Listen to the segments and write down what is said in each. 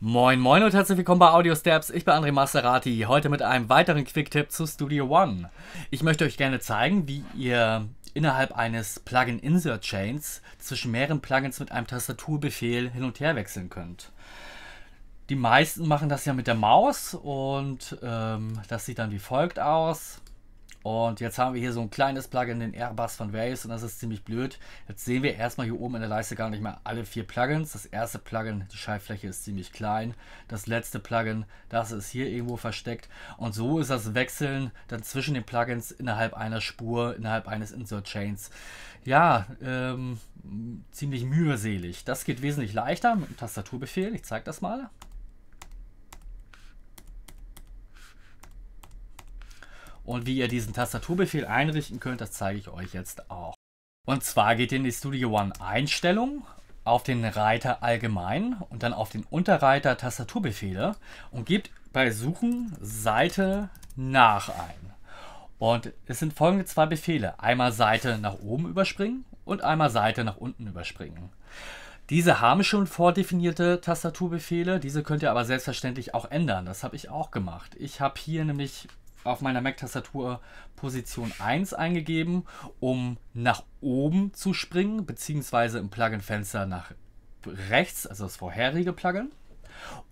Moin moin und herzlich willkommen bei Audio Steps. Ich bin André Maserati, heute mit einem weiteren Quick-Tipp zu Studio One. Ich möchte euch gerne zeigen, wie ihr innerhalb eines Plugin-Insert-Chains zwischen mehreren Plugins mit einem Tastaturbefehl hin und her wechseln könnt. Die meisten machen das ja mit der Maus und ähm, das sieht dann wie folgt aus. Und jetzt haben wir hier so ein kleines Plugin, den Airbus von Waves, und das ist ziemlich blöd. Jetzt sehen wir erstmal hier oben in der Leiste gar nicht mehr alle vier Plugins. Das erste Plugin, die Schallfläche ist ziemlich klein. Das letzte Plugin, das ist hier irgendwo versteckt. Und so ist das Wechseln dann zwischen den Plugins innerhalb einer Spur, innerhalb eines Insert Chains. Ja, ähm, ziemlich mühselig. Das geht wesentlich leichter mit einem Tastaturbefehl. Ich zeige das mal. Und wie ihr diesen Tastaturbefehl einrichten könnt, das zeige ich euch jetzt auch. Und zwar geht ihr in die Studio One Einstellung, auf den Reiter Allgemein und dann auf den Unterreiter Tastaturbefehle und gebt bei Suchen Seite nach ein. Und es sind folgende zwei Befehle. Einmal Seite nach oben überspringen und einmal Seite nach unten überspringen. Diese haben schon vordefinierte Tastaturbefehle, diese könnt ihr aber selbstverständlich auch ändern. Das habe ich auch gemacht. Ich habe hier nämlich auf meiner Mac-Tastatur Position 1 eingegeben, um nach oben zu springen, beziehungsweise im Plugin-Fenster nach rechts, also das vorherige Plugin.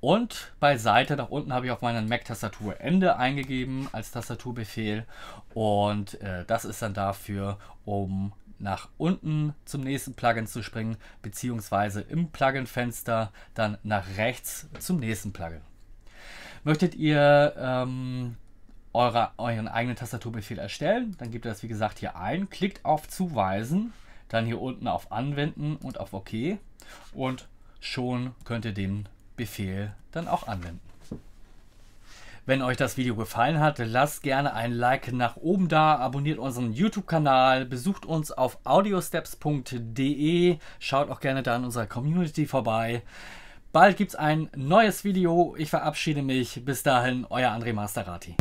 Und bei Seite nach unten habe ich auf meiner Mac-Tastatur Ende eingegeben als Tastaturbefehl. Und äh, das ist dann dafür, um nach unten zum nächsten Plugin zu springen, beziehungsweise im Plugin-Fenster dann nach rechts zum nächsten Plugin. Möchtet ihr ähm, eure, euren eigenen Tastaturbefehl erstellen. Dann gebt ihr das wie gesagt hier ein, klickt auf Zuweisen, dann hier unten auf Anwenden und auf OK und schon könnt ihr den Befehl dann auch anwenden. Wenn euch das Video gefallen hat, lasst gerne ein Like nach oben da, abonniert unseren YouTube-Kanal, besucht uns auf audiosteps.de, schaut auch gerne da in unserer Community vorbei. Bald gibt es ein neues Video. Ich verabschiede mich. Bis dahin, euer André Masterati.